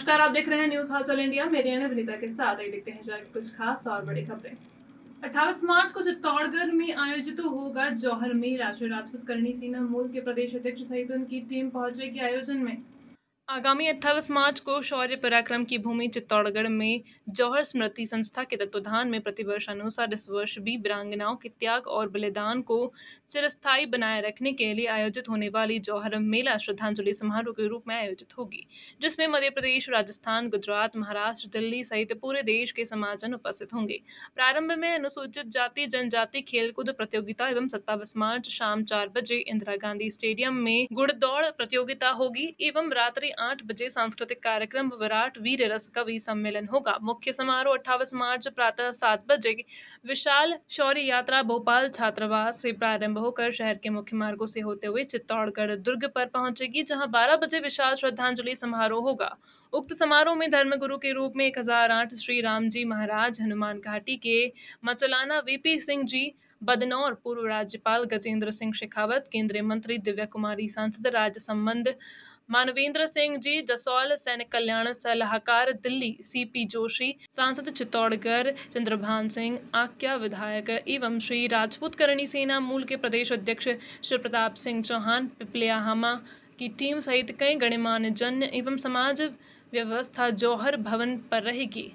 नमस्कार आप देख रहे हैं न्यूज हाउस इंडिया मेरे यानी अभिनेता के साथ आई देखते हैं जारी कुछ खास और बड़ी खबरें 28 मार्च को चित्तौड़गढ़ में आयोजित होगा जौहर मेला श्री राजपूत करणी सेना मूल के प्रदेश अध्यक्ष सहित उनकी टीम पहुंचेगी आयोजन में आगामी 28 मार्च को शौर्य पराक्रम की भूमि चित्तौड़गढ़ में जौहर स्मृति संस्था के तत्वाधान में प्रतिवर्ष अनुसार इस वर्ष भी वीरांगनाओं के त्याग और बलिदान को चिरस्थायी बनाए रखने के लिए आयोजित होने वाली जौहर मेला श्रद्धांजलि समारोह के रूप में आयोजित होगी जिसमें मध्य प्रदेश राजस्थान गुजरात महाराष्ट्र दिल्ली सहित पूरे देश के समाजन उपस्थित होंगे प्रारंभ में अनुसूचित जाति जनजाति खेलकूद प्रतियोगिता एवं सत्ताईस मार्च शाम चार बजे इंदिरा गांधी स्टेडियम में गुड़दौड़ प्रतियोगिता होगी एवं रात्रि आठ बजे सांस्कृतिक कार्यक्रम विराट वीर रस कवि सम्मेलन होगा मुख्य समारोह अट्ठाईस मार्च प्रातः सात बजे विशाल शौर्य यात्रा भोपाल छात्रावास से प्रारंभ होकर शहर के मुख्य मार्गो से होते हुए चित्तौड़गढ़ दुर्ग पर पहुंचेगी जहाँ बारह बजे विशाल श्रद्धांजलि समारोह होगा उक्त समारोह में धर्मगुरु के रूप में 1008 श्री राम जी महाराज हनुमान घाटी के मचलाना वीपी सिंह जी बदनौर पूर्व राज्यपाल गजेंद्र सिंह शेखावत केंद्रीय मंत्री दिव्या कुमारी सांसद राज संबंध मानवेंद्र सिंह जी जसौल सैनिक कल्याण सलाहकार दिल्ली सीपी जोशी सांसद चित्तौड़गढ़ चंद्रभान सिंह आक्या विधायक एवं श्री राजपूत करणी सेना मूल के प्रदेश अध्यक्ष श्री प्रताप सिंह चौहान पिपलिया हामा की टीम सहित कई गणमान्य जन एवं समाज व्यवस्था जौहर भवन पर रहेगी